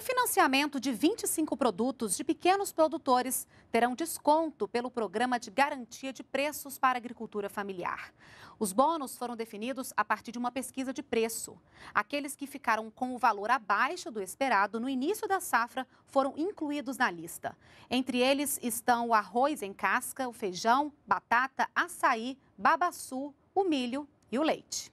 O financiamento de 25 produtos de pequenos produtores terão desconto pelo Programa de Garantia de Preços para Agricultura Familiar. Os bônus foram definidos a partir de uma pesquisa de preço. Aqueles que ficaram com o valor abaixo do esperado no início da safra foram incluídos na lista. Entre eles estão o arroz em casca, o feijão, batata, açaí, babaçu, o milho e o leite.